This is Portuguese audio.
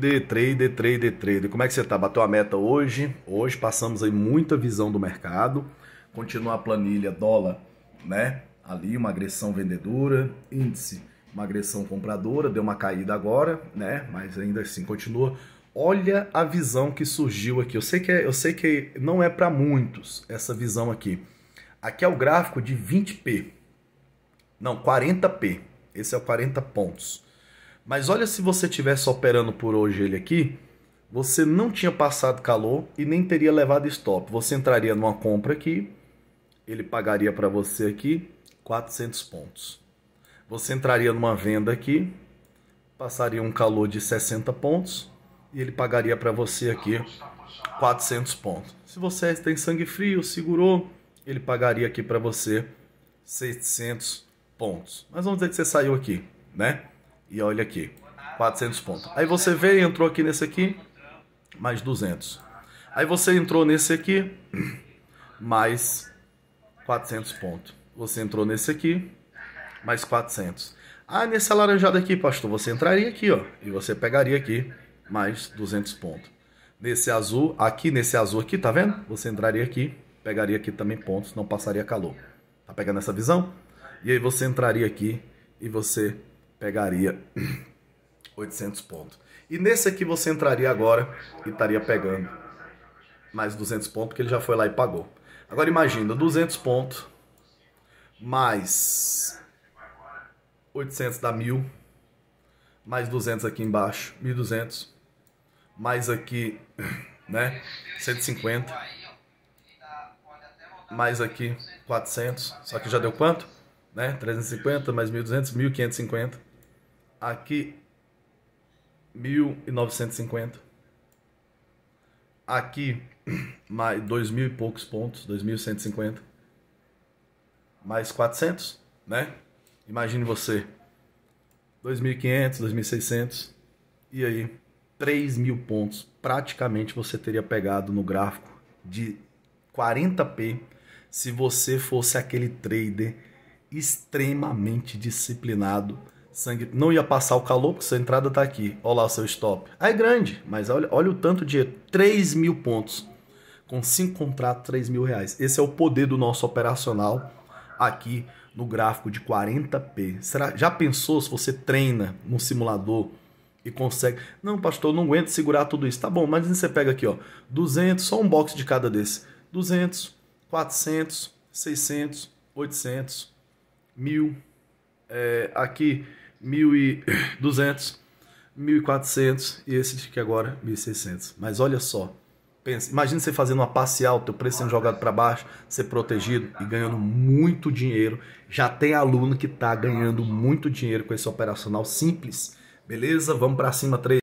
Trader, trader, trader, trader. Como é que você tá? Bateu a meta hoje? Hoje passamos aí muita visão do mercado. Continua a planilha dólar, né? Ali uma agressão vendedora, índice, uma agressão compradora, deu uma caída agora, né? Mas ainda assim continua. Olha a visão que surgiu aqui. Eu sei que é, eu sei que não é para muitos essa visão aqui. Aqui é o gráfico de 20p. Não, 40p. Esse é o 40 pontos. Mas olha se você tivesse operando por hoje ele aqui, você não tinha passado calor e nem teria levado stop. Você entraria numa compra aqui, ele pagaria para você aqui 400 pontos. Você entraria numa venda aqui, passaria um calor de 60 pontos e ele pagaria para você aqui 400 pontos. Se você tem sangue frio, segurou, ele pagaria aqui para você 600 pontos. Mas vamos dizer que você saiu aqui, né? E olha aqui, 400 pontos. Aí você veio, entrou aqui nesse aqui, mais 200. Aí você entrou nesse aqui, mais 400 pontos. Você entrou nesse aqui, mais 400. Ah, nesse alaranjado aqui, pastor, você entraria aqui, ó, e você pegaria aqui mais 200 pontos. Nesse azul, aqui nesse azul aqui, tá vendo? Você entraria aqui, pegaria aqui também pontos, não passaria calor. Tá pegando essa visão? E aí você entraria aqui e você pegaria 800 pontos. E nesse aqui você entraria agora e estaria pegando mais 200 pontos, porque ele já foi lá e pagou. Agora imagina, 200 pontos mais 800 dá 1000, mais 200 aqui embaixo, 1200, mais aqui, né, 150, mais aqui 400, só que já deu quanto? Né, 350 mais 1200, 1550. Aqui, 1.950. Aqui, mais dois mil e poucos pontos, 2.150. Mais 400, né? Imagine você, 2.500, 2.600. E aí, 3 mil pontos. Praticamente você teria pegado no gráfico de 40p se você fosse aquele trader extremamente disciplinado Sangue não ia passar o calor, porque sua entrada está aqui. Olha lá o seu stop. Ah, é grande, mas olha, olha o tanto de 3 mil pontos. Com 5 contratos, 3 mil reais. Esse é o poder do nosso operacional aqui no gráfico de 40p. Será, já pensou se você treina no simulador e consegue. Não, pastor, eu não aguento segurar tudo isso. Tá bom, mas você pega aqui, ó, 200, só um box de cada desse. 200, 400, 600, 800, 1000, é, aqui 1.200, 1.400 e esse aqui agora 1.600. Mas olha só, pensa, imagina você fazendo uma parcial, teu preço sendo jogado para baixo, ser protegido e ganhando muito dinheiro. Já tem aluno que está ganhando muito dinheiro com esse operacional simples. Beleza? Vamos para cima, três